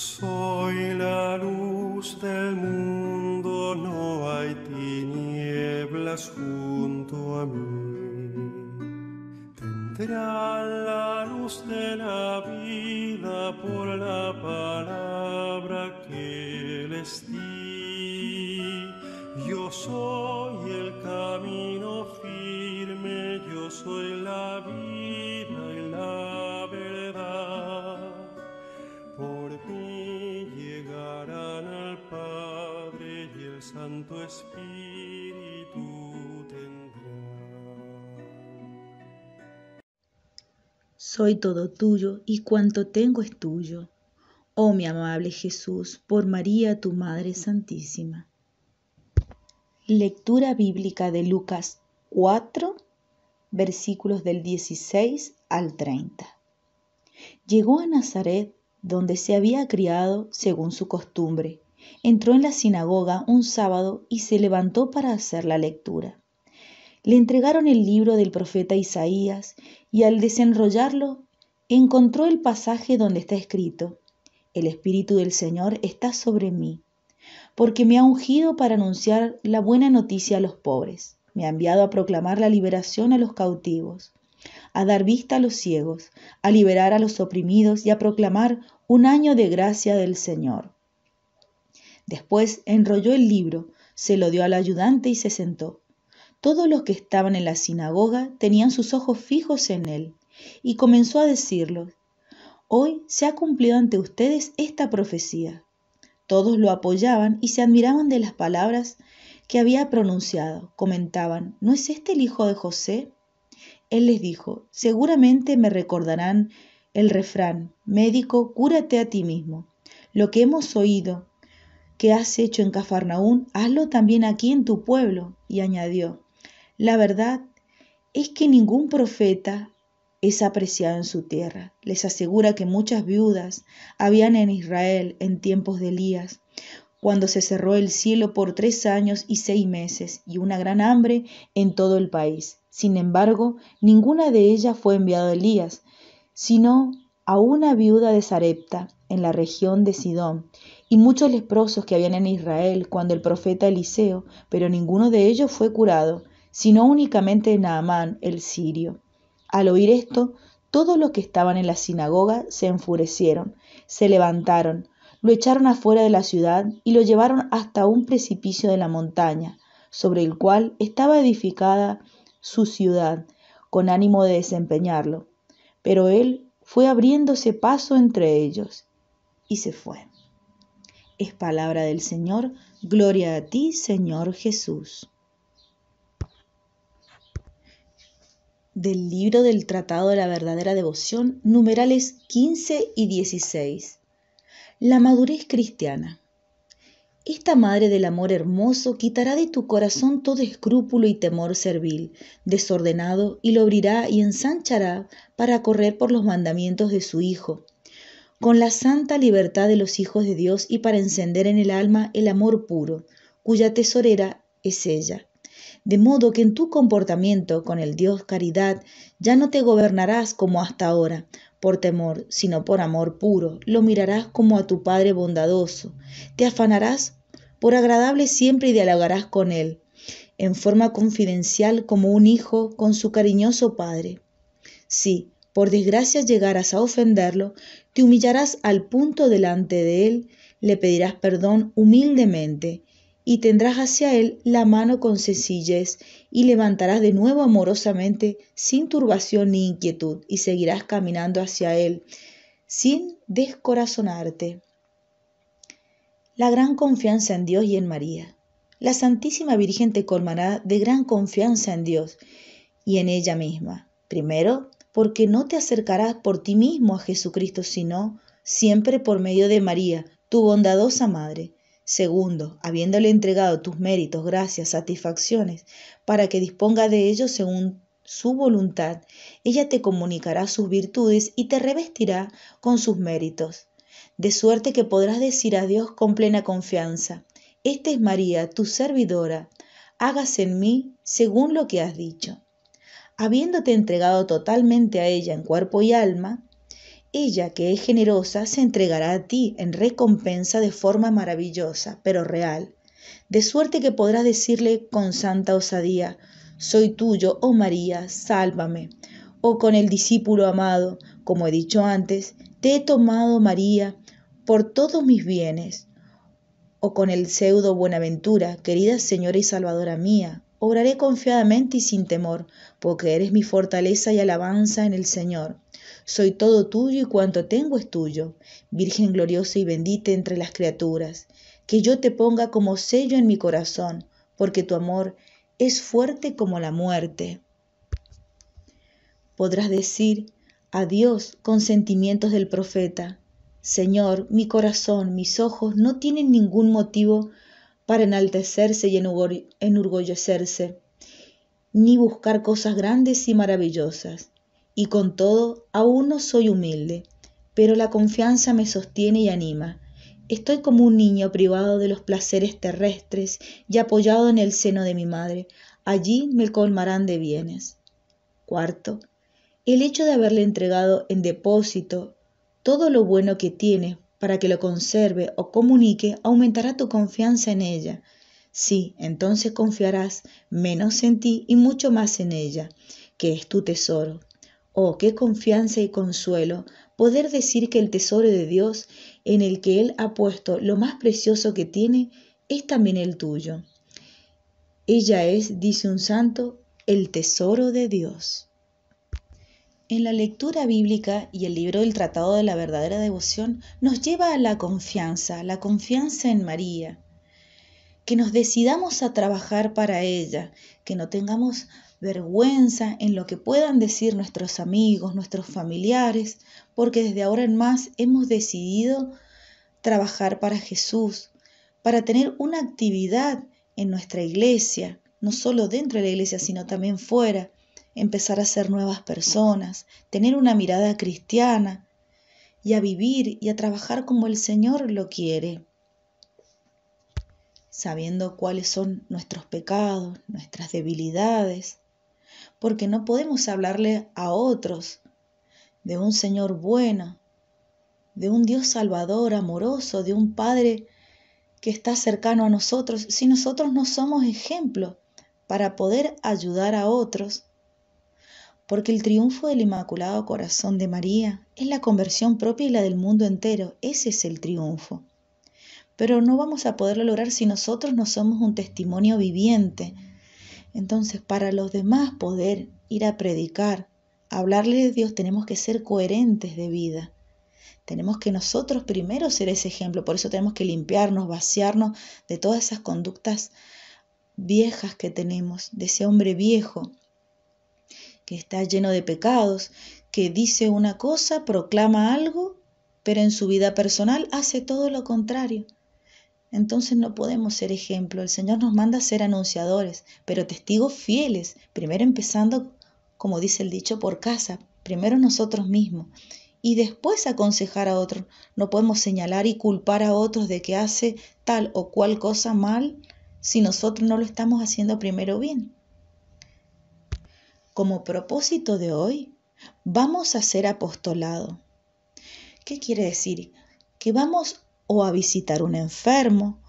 Soy la luz del mundo, no hay tinieblas junto a mí. Tendrá la luz de la vida por la Soy todo tuyo y cuanto tengo es tuyo. Oh mi amable Jesús, por María tu Madre Santísima. Lectura bíblica de Lucas 4, versículos del 16 al 30. Llegó a Nazaret, donde se había criado según su costumbre entró en la sinagoga un sábado y se levantó para hacer la lectura. Le entregaron el libro del profeta Isaías y al desenrollarlo encontró el pasaje donde está escrito, El Espíritu del Señor está sobre mí, porque me ha ungido para anunciar la buena noticia a los pobres, me ha enviado a proclamar la liberación a los cautivos, a dar vista a los ciegos, a liberar a los oprimidos y a proclamar un año de gracia del Señor. Después enrolló el libro, se lo dio al ayudante y se sentó. Todos los que estaban en la sinagoga tenían sus ojos fijos en él, y comenzó a decirlos, Hoy se ha cumplido ante ustedes esta profecía. Todos lo apoyaban y se admiraban de las palabras que había pronunciado. Comentaban, ¿no es este el hijo de José? Él les dijo, seguramente me recordarán el refrán, médico, cúrate a ti mismo. Lo que hemos oído que has hecho en Cafarnaún, hazlo también aquí en tu pueblo. Y añadió, la verdad es que ningún profeta es apreciado en su tierra. Les asegura que muchas viudas habían en Israel en tiempos de Elías, cuando se cerró el cielo por tres años y seis meses y una gran hambre en todo el país. Sin embargo, ninguna de ellas fue enviada a Elías, sino a una viuda de Sarepta en la región de Sidón, y muchos leprosos que habían en Israel cuando el profeta Eliseo, pero ninguno de ellos fue curado, sino únicamente Naamán el sirio. Al oír esto, todos los que estaban en la sinagoga se enfurecieron, se levantaron, lo echaron afuera de la ciudad y lo llevaron hasta un precipicio de la montaña, sobre el cual estaba edificada su ciudad, con ánimo de desempeñarlo. Pero él fue abriéndose paso entre ellos y se fue. Es palabra del Señor. Gloria a ti, Señor Jesús. Del libro del Tratado de la Verdadera Devoción, numerales 15 y 16. La madurez cristiana. Esta Madre del Amor Hermoso quitará de tu corazón todo escrúpulo y temor servil, desordenado, y lo abrirá y ensanchará para correr por los mandamientos de su Hijo, con la santa libertad de los hijos de Dios y para encender en el alma el amor puro, cuya tesorera es ella. De modo que en tu comportamiento con el Dios caridad ya no te gobernarás como hasta ahora, por temor, sino por amor puro, lo mirarás como a tu Padre bondadoso, te afanarás por agradable siempre y dialogarás con Él, en forma confidencial como un hijo con su cariñoso Padre. Sí, por desgracia llegarás a ofenderlo, te humillarás al punto delante de él, le pedirás perdón humildemente, y tendrás hacia él la mano con sencillez, y levantarás de nuevo amorosamente, sin turbación ni inquietud, y seguirás caminando hacia él, sin descorazonarte. La gran confianza en Dios y en María. La Santísima Virgen te colmará de gran confianza en Dios y en ella misma. Primero, porque no te acercarás por ti mismo a Jesucristo, sino siempre por medio de María, tu bondadosa Madre. Segundo, habiéndole entregado tus méritos, gracias, satisfacciones, para que disponga de ellos según su voluntad, ella te comunicará sus virtudes y te revestirá con sus méritos, de suerte que podrás decir a Dios con plena confianza, Esta es María, tu servidora, hágase en mí según lo que has dicho habiéndote entregado totalmente a ella en cuerpo y alma, ella que es generosa se entregará a ti en recompensa de forma maravillosa, pero real, de suerte que podrás decirle con santa osadía, soy tuyo, oh María, sálvame, o con el discípulo amado, como he dicho antes, te he tomado, María, por todos mis bienes, o con el pseudo Buenaventura, querida Señora y Salvadora mía, Obraré confiadamente y sin temor, porque eres mi fortaleza y alabanza en el Señor. Soy todo tuyo y cuanto tengo es tuyo, Virgen gloriosa y bendita entre las criaturas. Que yo te ponga como sello en mi corazón, porque tu amor es fuerte como la muerte. Podrás decir a Dios con sentimientos del profeta, Señor, mi corazón, mis ojos no tienen ningún motivo para enaltecerse y enorgullecerse, ni buscar cosas grandes y maravillosas. Y con todo, aún no soy humilde, pero la confianza me sostiene y anima. Estoy como un niño privado de los placeres terrestres y apoyado en el seno de mi madre. Allí me colmarán de bienes. Cuarto, el hecho de haberle entregado en depósito todo lo bueno que tiene para que lo conserve o comunique, aumentará tu confianza en ella. Sí, entonces confiarás menos en ti y mucho más en ella, que es tu tesoro. Oh, qué confianza y consuelo poder decir que el tesoro de Dios en el que Él ha puesto lo más precioso que tiene es también el tuyo. Ella es, dice un santo, el tesoro de Dios. En la lectura bíblica y el libro del Tratado de la Verdadera Devoción nos lleva a la confianza, la confianza en María, que nos decidamos a trabajar para ella, que no tengamos vergüenza en lo que puedan decir nuestros amigos, nuestros familiares, porque desde ahora en más hemos decidido trabajar para Jesús, para tener una actividad en nuestra iglesia, no solo dentro de la iglesia, sino también fuera, empezar a ser nuevas personas, tener una mirada cristiana y a vivir y a trabajar como el Señor lo quiere, sabiendo cuáles son nuestros pecados, nuestras debilidades, porque no podemos hablarle a otros de un Señor bueno, de un Dios salvador, amoroso, de un Padre que está cercano a nosotros, si nosotros no somos ejemplo para poder ayudar a otros porque el triunfo del Inmaculado Corazón de María es la conversión propia y la del mundo entero. Ese es el triunfo. Pero no vamos a poderlo lograr si nosotros no somos un testimonio viviente. Entonces, para los demás poder ir a predicar, hablarles de Dios, tenemos que ser coherentes de vida. Tenemos que nosotros primero ser ese ejemplo, por eso tenemos que limpiarnos, vaciarnos de todas esas conductas viejas que tenemos, de ese hombre viejo, que está lleno de pecados, que dice una cosa, proclama algo, pero en su vida personal hace todo lo contrario. Entonces no podemos ser ejemplo. El Señor nos manda a ser anunciadores, pero testigos fieles, primero empezando, como dice el dicho, por casa, primero nosotros mismos, y después aconsejar a otros. No podemos señalar y culpar a otros de que hace tal o cual cosa mal si nosotros no lo estamos haciendo primero bien como propósito de hoy, vamos a ser apostolado. ¿Qué quiere decir? Que vamos o a visitar un enfermo,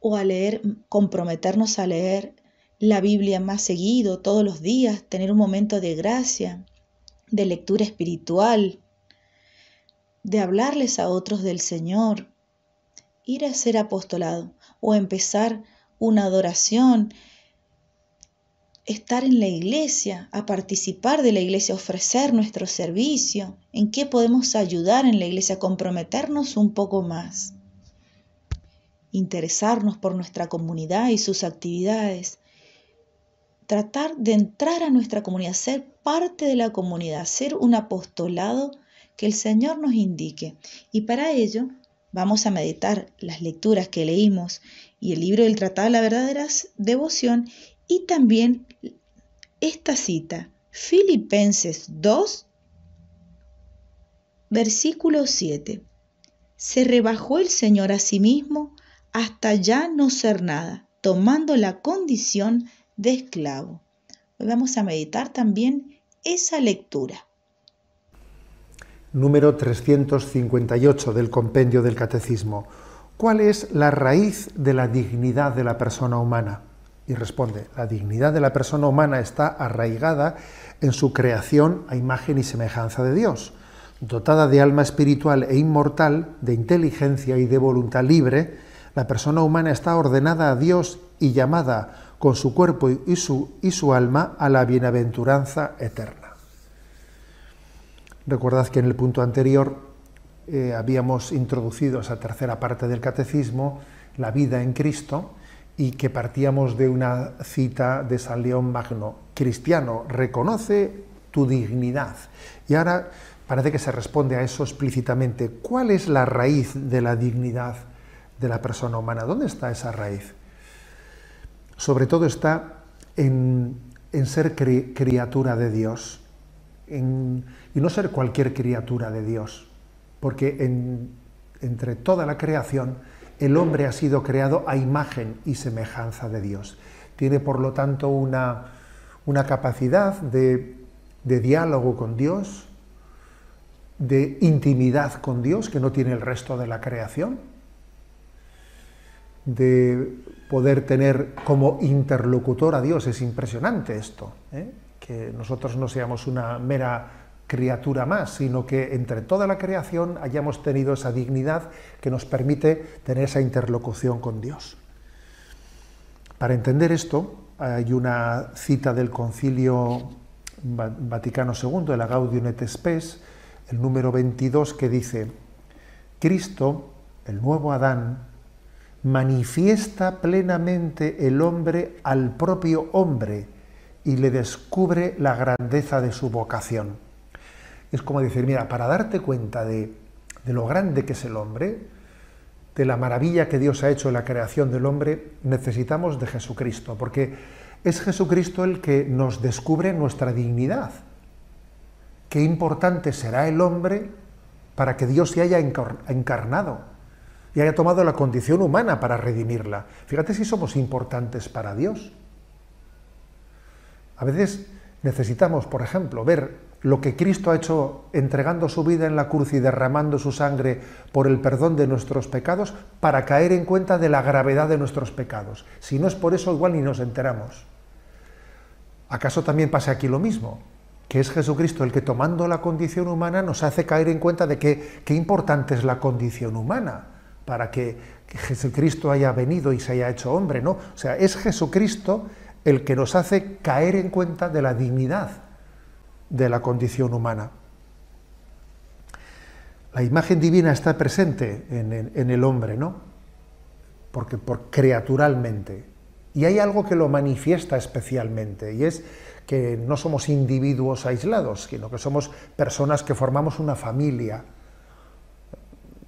o a leer, comprometernos a leer la Biblia más seguido, todos los días, tener un momento de gracia, de lectura espiritual, de hablarles a otros del Señor, ir a ser apostolado o empezar una adoración estar en la iglesia, a participar de la iglesia, ofrecer nuestro servicio, en qué podemos ayudar en la iglesia, comprometernos un poco más, interesarnos por nuestra comunidad y sus actividades, tratar de entrar a nuestra comunidad, ser parte de la comunidad, ser un apostolado que el Señor nos indique. Y para ello vamos a meditar las lecturas que leímos y el libro del Tratado de la Verdadera Devoción y también esta cita, Filipenses 2, versículo 7. Se rebajó el Señor a sí mismo hasta ya no ser nada, tomando la condición de esclavo. vamos a meditar también esa lectura. Número 358 del Compendio del Catecismo. ¿Cuál es la raíz de la dignidad de la persona humana? Y responde, la dignidad de la persona humana está arraigada en su creación a imagen y semejanza de Dios, dotada de alma espiritual e inmortal, de inteligencia y de voluntad libre, la persona humana está ordenada a Dios y llamada con su cuerpo y su, y su alma a la bienaventuranza eterna. Recordad que en el punto anterior eh, habíamos introducido esa tercera parte del catecismo, la vida en Cristo, y que partíamos de una cita de San León Magno, cristiano, reconoce tu dignidad. Y ahora parece que se responde a eso explícitamente. ¿Cuál es la raíz de la dignidad de la persona humana? ¿Dónde está esa raíz? Sobre todo está en, ser criatura de Dios y no ser cualquier criatura de Dios, porque entre toda la creación, el hombre ha sido creado a imagen y semejanza de Dios. Tiene, por lo tanto, una, una capacidad de, diálogo con Dios, de intimidad con Dios que no tiene el resto de la creación, de poder tener como interlocutor a Dios. Es impresionante esto, ¿eh? que nosotros no seamos una mera criatura más, sino que entre toda la creación hayamos tenido esa dignidad que nos permite tener esa interlocución con Dios. Para entender esto, hay una cita del Concilio Vaticano II, de la Gaudium et Spes, el número 22, que dice: Cristo, el nuevo Adán, manifiesta plenamente el hombre al propio hombre y le descubre la grandeza de su vocación. Es como decir, mira, para darte cuenta de, lo grande que es el hombre, de la maravilla que Dios ha hecho en la creación del hombre, necesitamos de Jesucristo, porque es Jesucristo el que nos descubre nuestra dignidad. Qué importante será el hombre para que Dios se haya encarnado y haya tomado la condición humana para redimirla. Fíjate si somos importantes para Dios. A veces necesitamos, por ejemplo, ver lo que Cristo ha hecho entregando su vida en la cruz y derramando su sangre por el perdón de nuestros pecados, para caer en cuenta de la gravedad de nuestros pecados. Si no es por eso, igual ni nos enteramos. ¿Acaso también pasa aquí lo mismo? Que es Jesucristo el que tomando la condición humana nos hace caer en cuenta de qué importante es la condición humana para que, Jesucristo haya venido y se haya hecho hombre, ¿no? O sea, es Jesucristo el que nos hace caer en cuenta de la dignidad de la condición humana. La imagen divina está presente en el, hombre, ¿no? Porque por creaturalmente. Y hay algo que lo manifiesta especialmente, y es que no somos individuos aislados, sino que somos personas que formamos una familia,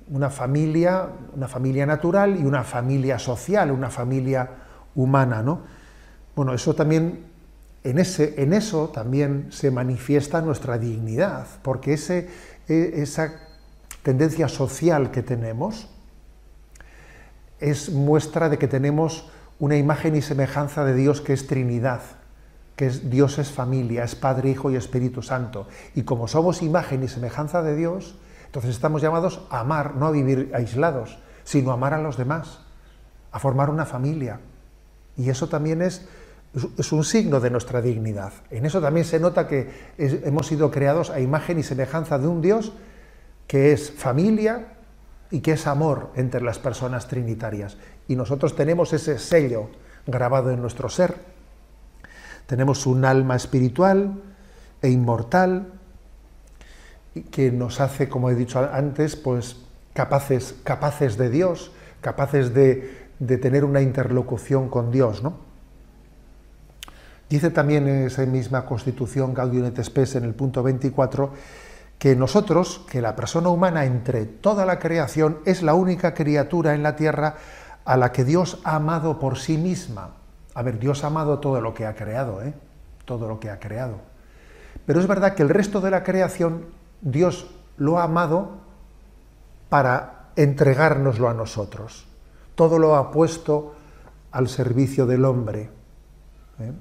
una familia, una familia natural y una familia social, una familia humana, ¿no? Bueno, eso también en, ese, en eso también se manifiesta nuestra dignidad, porque ese, e, esa tendencia social que tenemos es muestra de que tenemos una imagen y semejanza de Dios que es Trinidad, que es, Dios es familia, es Padre, Hijo y Espíritu Santo. Y como somos imagen y semejanza de Dios, entonces estamos llamados a amar, no a vivir aislados, sino a amar a los demás, a formar una familia. Y eso también es es un signo de nuestra dignidad. En eso también se nota que hemos sido creados a imagen y semejanza de un Dios que es familia y que es amor entre las personas trinitarias. Y nosotros tenemos ese sello grabado en nuestro ser. Tenemos un alma espiritual e inmortal que nos hace, como he dicho antes, pues capaces, capaces de Dios, capaces de, de tener una interlocución con Dios, ¿no? Dice también en esa misma Constitución Gaudium et Spes en el punto 24 que nosotros, que la persona humana entre toda la creación es la única criatura en la tierra a la que Dios ha amado por sí misma. A ver, Dios ha amado todo lo que ha creado, ¿eh? Todo lo que ha creado. Pero es verdad que el resto de la creación Dios lo ha amado para entregárnoslo a nosotros. Todo lo ha puesto al servicio del hombre. ¿eh?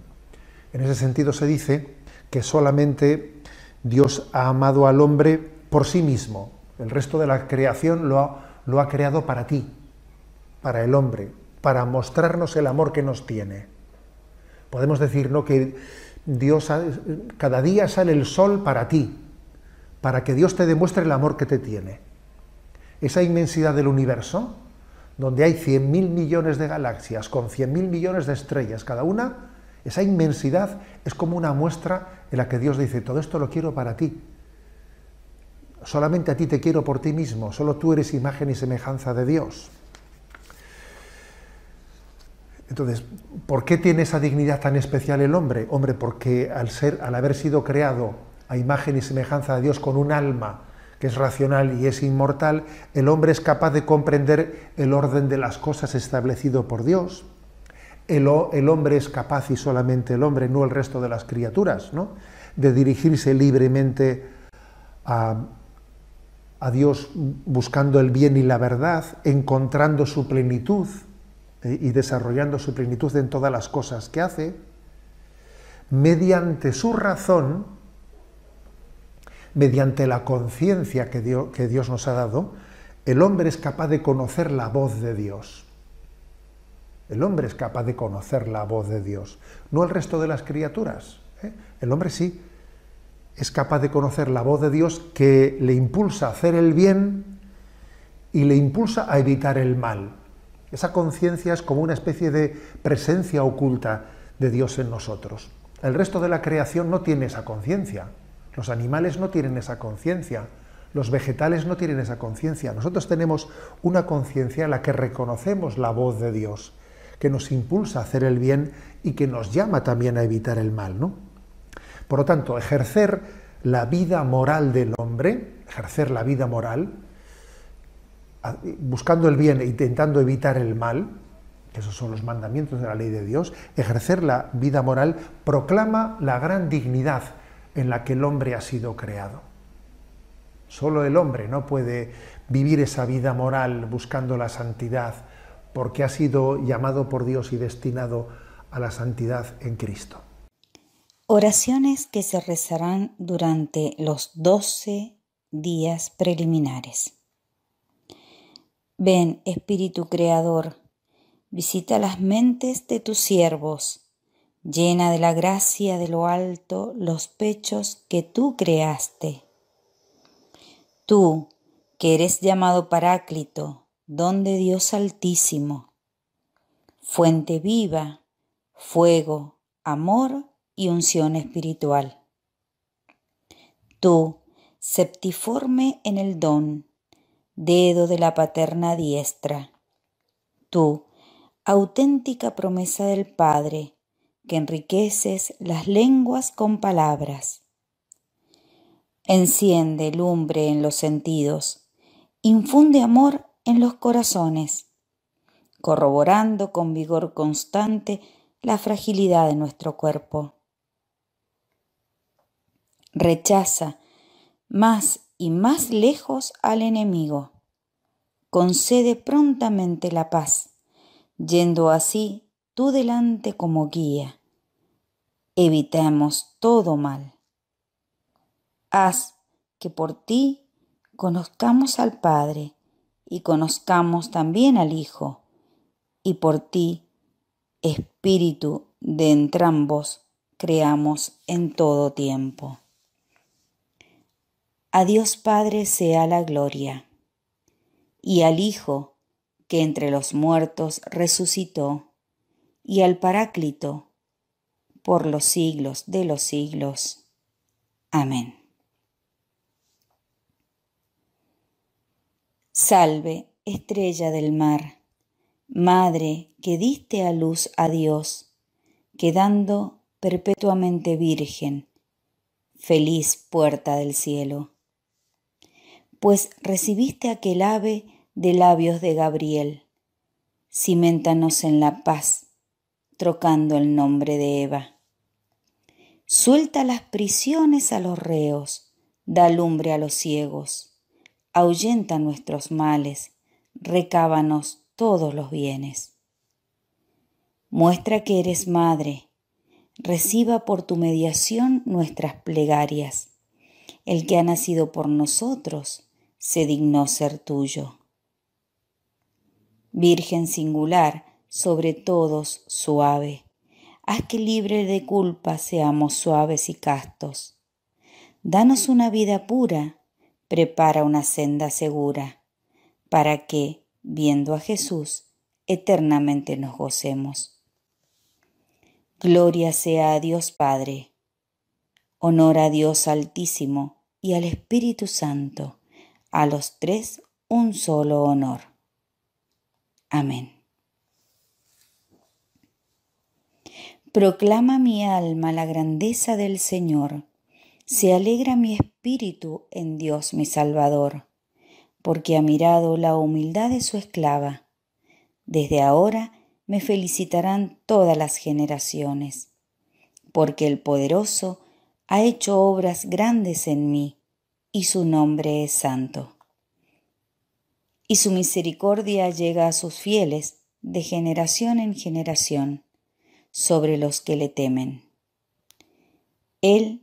En ese sentido se dice que solamente Dios ha amado al hombre por sí mismo. El resto de la creación lo ha, creado para ti, para el hombre, para mostrarnos el amor que nos tiene. Podemos decir que Dios cada día sale el sol para ti, para que Dios te demuestre el amor que te tiene. Esa inmensidad del universo, donde hay 100.000 millones de galaxias con 100.000 millones de estrellas cada una, esa inmensidad es como una muestra en la que Dios dice, todo esto lo quiero para ti. Solamente a ti te quiero por ti mismo, solo tú eres imagen y semejanza de Dios. Entonces, ¿por qué tiene esa dignidad tan especial el hombre? Hombre, porque al, ser, al haber sido creado a imagen y semejanza de Dios con un alma que es racional y es inmortal, el hombre es capaz de comprender el orden de las cosas establecido por Dios el, hombre es capaz y solamente el hombre, no el resto de las criaturas, de dirigirse libremente a, Dios buscando el bien y la verdad, encontrando su plenitud eh, y desarrollando su plenitud en todas las cosas que hace, mediante su razón, mediante la conciencia que Dios nos ha dado, el hombre es capaz de conocer la voz de Dios el hombre es capaz de conocer la voz de Dios, no el resto de las criaturas. ¿eh? El hombre sí es capaz de conocer la voz de Dios que le impulsa a hacer el bien y le impulsa a evitar el mal. Esa conciencia es como una especie de presencia oculta de Dios en nosotros. El resto de la creación no tiene esa conciencia. Los animales no tienen esa conciencia. Los vegetales no tienen esa conciencia. Nosotros tenemos una conciencia en la que reconocemos la voz de Dios que nos impulsa a hacer el bien y que nos llama también a evitar el mal. ¿no? Por lo tanto, ejercer la vida moral del hombre, ejercer la vida moral, buscando el bien e intentando evitar el mal, que esos son los mandamientos de la ley de Dios, ejercer la vida moral proclama la gran dignidad en la que el hombre ha sido creado. Solo el hombre no puede vivir esa vida moral buscando la santidad, porque ha sido llamado por Dios y destinado a la santidad en Cristo. Oraciones que se rezarán durante los doce días preliminares. Ven, Espíritu Creador, visita las mentes de tus siervos, llena de la gracia de lo alto los pechos que tú creaste. Tú, que eres llamado Paráclito, don de Dios altísimo, fuente viva, fuego, amor y unción espiritual. Tú, septiforme en el don, dedo de la paterna diestra. Tú, auténtica promesa del Padre, que enriqueces las lenguas con palabras. Enciende lumbre en los sentidos, infunde amor en los corazones, corroborando con vigor constante la fragilidad de nuestro cuerpo. Rechaza más y más lejos al enemigo. Concede prontamente la paz, yendo así tú delante como guía. Evitamos todo mal. Haz que por ti conozcamos al Padre y conozcamos también al Hijo, y por ti, Espíritu de entrambos, creamos en todo tiempo. A Dios Padre sea la gloria, y al Hijo, que entre los muertos resucitó, y al Paráclito, por los siglos de los siglos. Amén. Salve, estrella del mar, madre que diste a luz a Dios, quedando perpetuamente virgen, feliz puerta del cielo. Pues recibiste aquel ave de labios de Gabriel, cimentanos en la paz, trocando el nombre de Eva. Suelta las prisiones a los reos, da lumbre a los ciegos ahuyenta nuestros males, recábanos todos los bienes. Muestra que eres madre, reciba por tu mediación nuestras plegarias. El que ha nacido por nosotros se dignó ser tuyo. Virgen singular, sobre todos suave, haz que libre de culpa seamos suaves y castos. Danos una vida pura, prepara una senda segura para que, viendo a Jesús, eternamente nos gocemos. Gloria sea a Dios Padre. Honor a Dios Altísimo y al Espíritu Santo, a los tres un solo honor. Amén. Proclama mi alma la grandeza del Señor se alegra mi espíritu en Dios mi Salvador, porque ha mirado la humildad de su esclava. Desde ahora me felicitarán todas las generaciones, porque el poderoso ha hecho obras grandes en mí, y su nombre es santo. Y su misericordia llega a sus fieles de generación en generación, sobre los que le temen. Él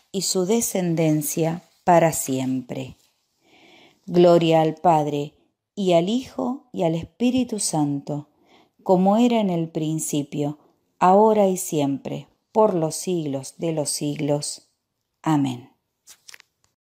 y su descendencia para siempre. Gloria al Padre, y al Hijo, y al Espíritu Santo, como era en el principio, ahora y siempre, por los siglos de los siglos. Amén.